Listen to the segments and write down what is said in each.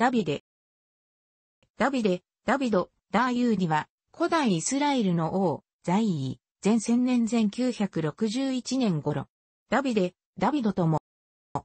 ダビデ。ダビデ、ダビド、ダーユーディは、古代イスラエルの王、在位、前千年前961年頃。ダビデ、ダビドとも、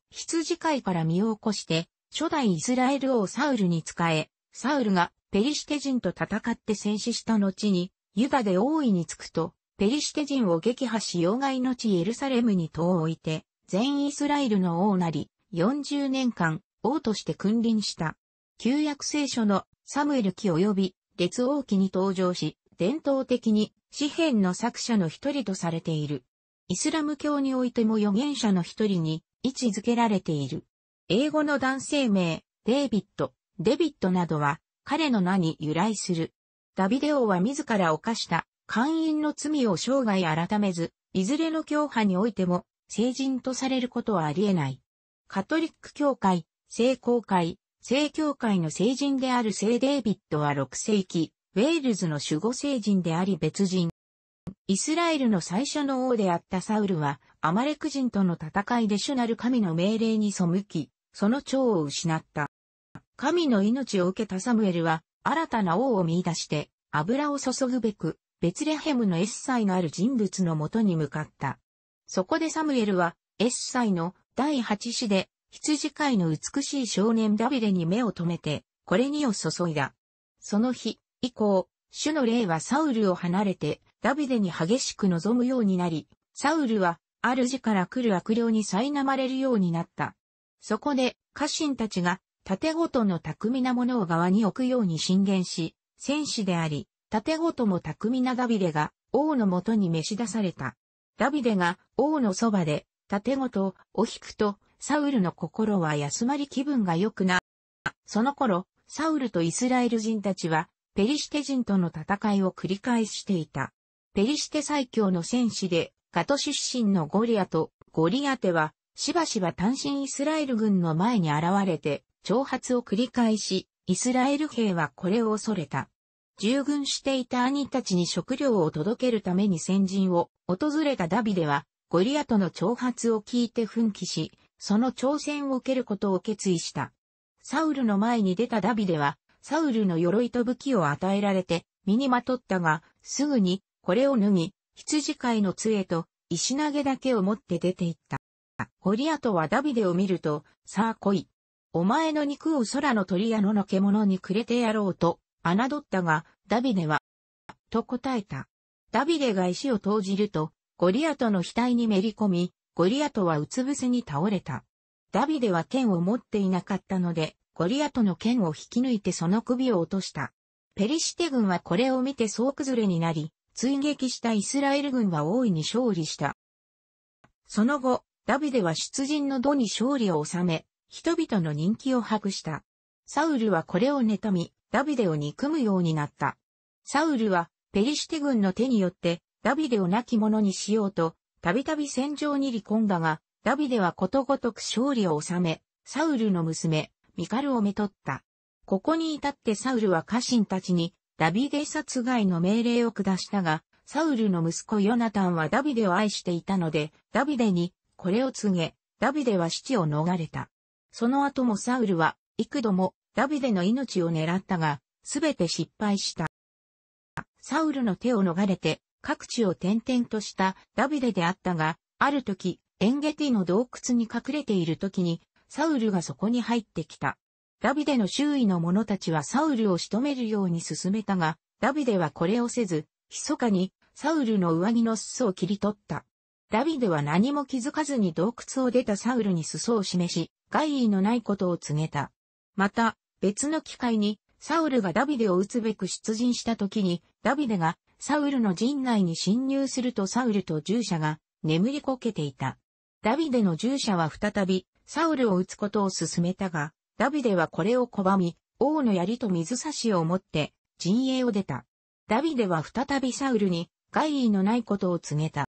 羊飼いから身を起こして、初代イスラエル王サウルに仕え、サウルがペリシテ人と戦って戦死した後に、ユダで王位につくと、ペリシテ人を撃破し要害の地エルサレムに遠を置いて、全イスラエルの王なり、40年間、王として君臨した。旧約聖書のサムエル記及び列王記に登場し、伝統的に詩篇の作者の一人とされている。イスラム教においても預言者の一人に位置づけられている。英語の男性名、デイビッド、デビッドなどは彼の名に由来する。ダビデ王は自ら犯した姦淫の罪を生涯改めず、いずれの教派においても聖人とされることはあり得ない。カトリック教会、聖公会、聖教会の聖人である聖デイビッドは6世紀、ウェールズの守護聖人であり別人。イスラエルの最初の王であったサウルは、アマレク人との戦いで主なる神の命令に背き、その長を失った。神の命を受けたサムエルは、新たな王を見出して、油を注ぐべく、ベツレヘムのエッサイのある人物のもとに向かった。そこでサムエルは、エッサイの第8子で、羊飼いの美しい少年ダビデに目を留めて、これにを注いだ。その日、以降、主の霊はサウルを離れて、ダビデに激しく望むようになり、サウルは、主から来る悪霊に苛まれるようになった。そこで、家臣たちが、盾ごとの巧みなものを側に置くように進言し、戦士であり、盾ごとも巧みなダビデが、王のもとに召し出された。ダビデが、王のそばで、盾ごとを引くと、サウルの心は休まり気分が良くな。その頃、サウルとイスラエル人たちは、ペリシテ人との戦いを繰り返していた。ペリシテ最強の戦士で、ガト出身のゴリアと、ゴリアテは、しばしば単身イスラエル軍の前に現れて、挑発を繰り返し、イスラエル兵はこれを恐れた。従軍していた兄たちに食料を届けるために先陣を訪れたダビデは、ゴリアとの挑発を聞いて奮起し、その挑戦を受けることを決意した。サウルの前に出たダビデは、サウルの鎧と武器を与えられて、身にまとったが、すぐに、これを脱ぎ、羊飼いの杖と、石投げだけを持って出て行った。ゴリアトはダビデを見ると、さあ来い。お前の肉を空の鳥や野の獣にくれてやろうと、侮ったが、ダビデは、と答えた。ダビデが石を投じると、ゴリアトの額にめり込み、ゴリアトはうつ伏せに倒れた。ダビデは剣を持っていなかったので、ゴリアトの剣を引き抜いてその首を落とした。ペリシテ軍はこれを見て総崩れになり、追撃したイスラエル軍は大いに勝利した。その後、ダビデは出陣の度に勝利を収め、人々の人気を博した。サウルはこれを妬み、ダビデを憎むようになった。サウルは、ペリシテ軍の手によって、ダビデを亡き者にしようと、たびたび戦場に離婚だが、ダビデはことごとく勝利を収め、サウルの娘、ミカルをめとった。ここに至ってサウルは家臣たちに、ダビデ殺害の命令を下したが、サウルの息子ヨナタンはダビデを愛していたので、ダビデに、これを告げ、ダビデは死地を逃れた。その後もサウルは、幾度も、ダビデの命を狙ったが、すべて失敗した。サウルの手を逃れて、各地を転々としたダビデであったが、ある時、エンゲティの洞窟に隠れている時に、サウルがそこに入ってきた。ダビデの周囲の者たちはサウルを仕留めるように進めたが、ダビデはこれをせず、密かにサウルの上着の裾を切り取った。ダビデは何も気づかずに洞窟を出たサウルに裾を示し、害意のないことを告げた。また、別の機会に、サウルがダビデを撃つべく出陣した時に、ダビデがサウルの陣内に侵入するとサウルと従者が眠りこけていた。ダビデの従者は再びサウルを撃つことを勧めたが、ダビデはこれを拒み、王の槍と水差しを持って陣営を出た。ダビデは再びサウルに害意のないことを告げた。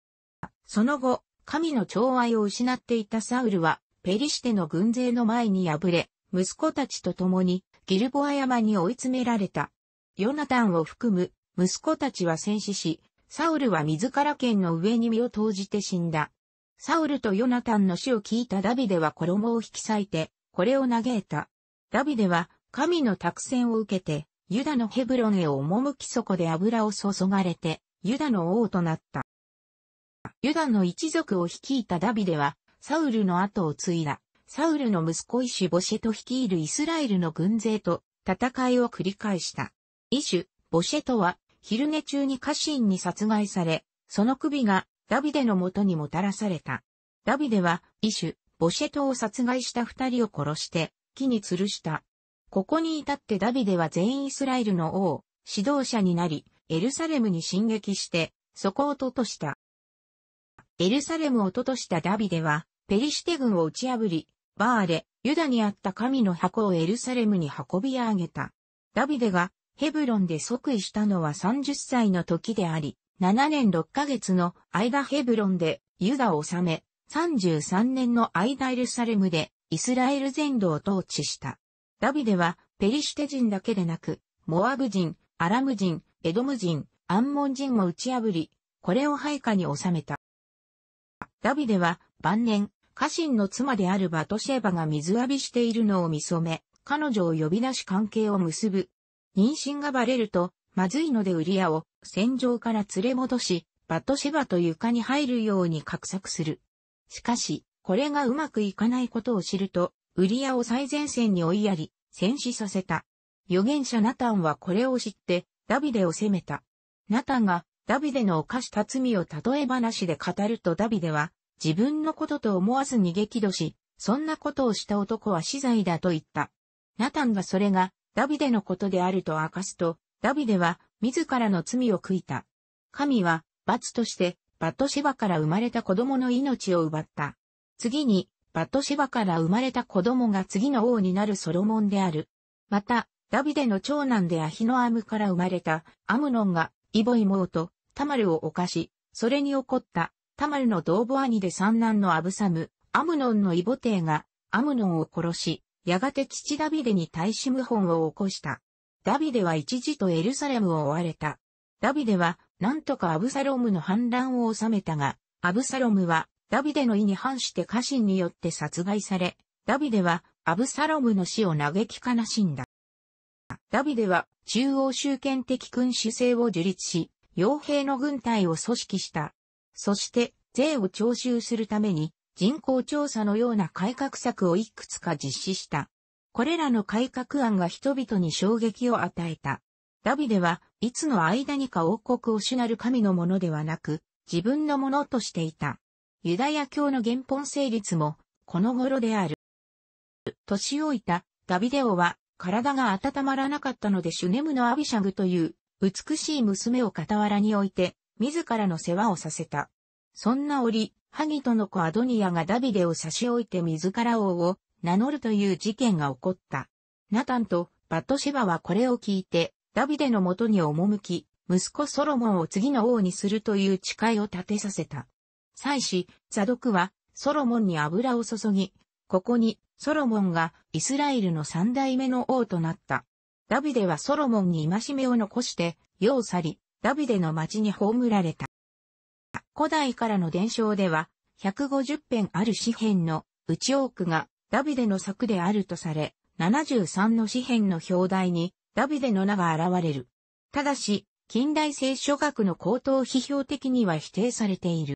その後、神の寵愛を失っていたサウルは、ペリシテの軍勢の前に敗れ、息子たちと共にギルボア山に追い詰められた。ヨナタンを含む息子たちは戦死し、サウルは自ら剣の上に身を投じて死んだ。サウルとヨナタンの死を聞いたダビデは衣を引き裂いて、これを嘆いた。ダビデは、神の託戦を受けて、ユダのヘブロンへ赴きそこで油を注がれて、ユダの王となった。ユダの一族を率いたダビデは、サウルの後を継いだ。サウルの息子イシュボシェと率いるイスラエルの軍勢と戦いを繰り返した。イシュ、ボシェトは、昼寝中に家臣に殺害され、その首がダビデの元にもたらされた。ダビデは、イシュ、ボシェトを殺害した二人を殺して、木に吊るした。ここに至ってダビデは全イスラエルの王、指導者になり、エルサレムに進撃して、そこをととした。エルサレムをととしたダビデは、ペリシテ軍を打ち破り、バーレ、ユダにあった神の箱をエルサレムに運び上げた。ダビデがヘブロンで即位したのは30歳の時であり、7年6ヶ月の間ヘブロンでユダを治め、33年の間エルサレムでイスラエル全土を統治した。ダビデはペリシテ人だけでなく、モアブ人、アラム人、エドム人、アンモン人も打ち破り、これを配下に収めた。ダビデは晩年、家臣の妻であるバトシェバが水浴びしているのを見染め、彼女を呼び出し関係を結ぶ妊娠がバレると、まずいのでウリアを戦場から連れ戻し、バトシェバと床に入るように画策する。しかし、これがうまくいかないことを知ると、ウリアを最前線に追いやり、戦死させた。預言者ナタンはこれを知って、ダビデを責めた。ナタンが、ダビデの犯した罪を例え話で語るとダビデは、自分のことと思わず逃げ気取し、そんなことをした男は死罪だと言った。ナタンがそれがダビデのことであると明かすと、ダビデは自らの罪を悔いた。神は罰としてバットシバから生まれた子供の命を奪った。次に、バットシバから生まれた子供が次の王になるソロモンである。また、ダビデの長男でアヒノアムから生まれたアムノンがイボイモとタマルを犯し、それに起こったタマルの同母兄で三男のアブサム、アムノンのイボテイがアムノンを殺し、やがて父ダビデに対し謀反を起こした。ダビデは一時とエルサレムを追われた。ダビデは、なんとかアブサロムの反乱を収めたが、アブサロムは、ダビデの意に反して家臣によって殺害され、ダビデは、アブサロムの死を嘆き悲しんだ。ダビデは、中央集権的君主制を樹立し、傭兵の軍隊を組織した。そして、税を徴収するために、人口調査のような改革策をいくつか実施した。これらの改革案が人々に衝撃を与えた。ダビデはいつの間にか王国を主なる神のものではなく、自分のものとしていた。ユダヤ教の原本成立も、この頃である。年老いたダビデオは体が温まらなかったのでシュネムのアビシャグという美しい娘を傍らに置いて自らの世話をさせた。そんな折、ハギトの子アドニアがダビデを差し置いて自ら王を名乗るという事件が起こった。ナタンとバットシバはこれを聞いて、ダビデのもとに赴き、息子ソロモンを次の王にするという誓いを立てさせた。祭司、ザドクは、ソロモンに油を注ぎ、ここに、ソロモンがイスラエルの三代目の王となった。ダビデはソロモンに戒めを残して、世を去り、ダビデの町に葬られた。古代からの伝承では、150編ある詩編の内多くがダビデの作であるとされ、73の詩編の表題にダビデの名が現れる。ただし、近代聖書学の高等批評的には否定されている。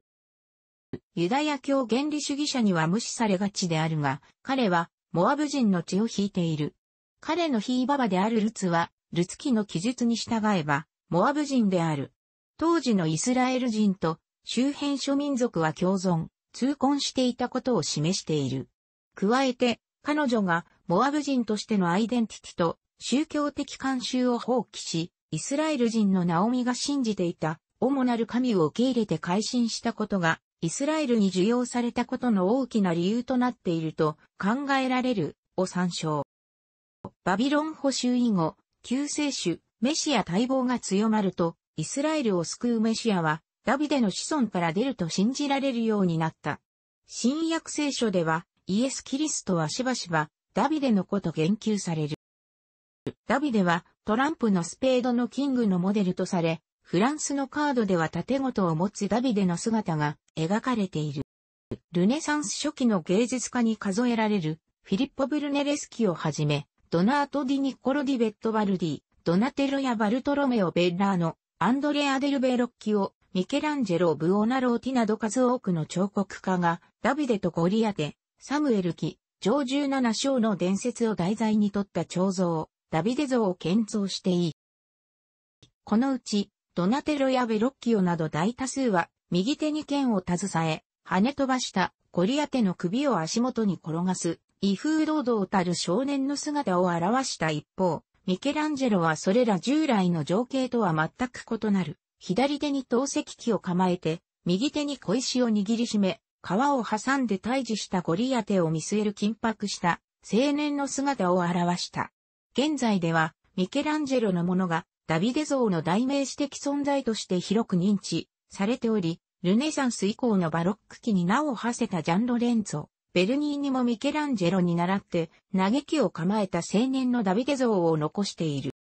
ユダヤ教原理主義者には無視されがちであるが、彼はモアブ人の血を引いている。彼のヒーババであるルツは、ルツ記の記述に従えば、モアブ人である。当時のイスラエル人と周辺諸民族は共存、通婚していたことを示している。加えて、彼女がモアブ人としてのアイデンティティと宗教的慣習を放棄し、イスラエル人のナオミが信じていた主なる神を受け入れて改心したことが、イスラエルに受容されたことの大きな理由となっていると考えられるを参照。バビロン捕囚以後、救世主、メシア待望が強まると、イスラエルを救うメシアは、ダビデの子孫から出ると信じられるようになった。新約聖書では、イエス・キリストはしばしば、ダビデのこと言及される。ダビデは、トランプのスペードのキングのモデルとされ、フランスのカードでは縦ごとを持つダビデの姿が描かれている。ルネサンス初期の芸術家に数えられる、フィリッポ・ブルネレスキをはじめ、ドナート・ディ・ニコロ・ディ・ベット・バルディ、ドナテロやバルトロメオ・ベッラーノ、アンドレア・デルベロッキをミケランジェロ・ブオナローティなど数多くの彫刻家が、ダビデとゴリアテ、サムエル記、上17章の伝説を題材にとった彫像、ダビデ像を建造していい。このうち、ドナテロやベロッキオなど大多数は、右手に剣を携え、跳ね飛ばしたゴリアテの首を足元に転がす、威風堂々たる少年の姿を表した一方、ミケランジェロはそれら従来の情景とは全く異なる、左手に投石器を構えて、右手に小石を握りしめ、皮を挟んで退治したゴリアテを見据える緊迫した青年の姿を表した。現在では、ミケランジェロのものが、ダビデ像の代名詞的存在として広く認知されており、ルネサンス以降のバロック期に名を馳せたジャンロレンツォ、ベルニーニもミケランジェロに倣って、嘆きを構えた青年のダビデ像を残している。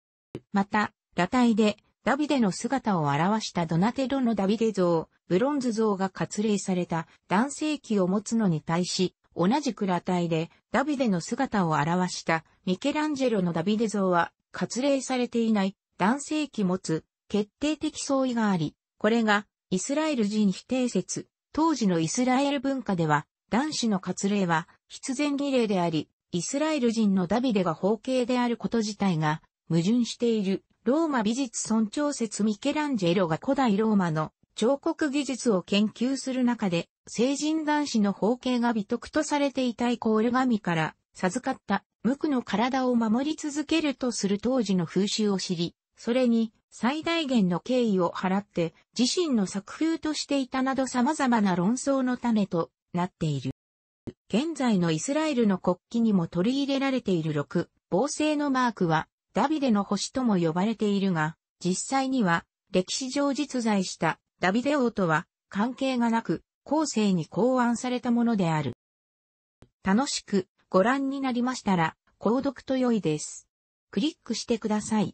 また、裸体でダビデの姿を表したドナテロのダビデ像、ブロンズ像が割礼された男性器を持つのに対し、同じく裸体でダビデの姿を表したミケランジェロのダビデ像は割礼されていない男性器持つ決定的相違があり、これがイスラエル人否定説、当時のイスラエル文化では男子の割礼は必然儀礼であり、イスラエル人のダビデが包茎であること自体が矛盾している。ローマ美術尊重説ミケランジェロが古代ローマの彫刻技術を研究する中で、成人男子の包茎が美徳とされていたイコール神から授かった無垢の体を守り続けるとする当時の風習を知り、それに最大限の敬意を払って自身の作風としていたなど様々な論争の種となっている。現在のイスラエルの国旗にも取り入れられている6、防星のマークはダビデの星とも呼ばれているが、実際には歴史上実在したダビデ王とは関係がなく、後世に考案されたものである。楽しくご覧になりましたら、購読と良いです。クリックしてください。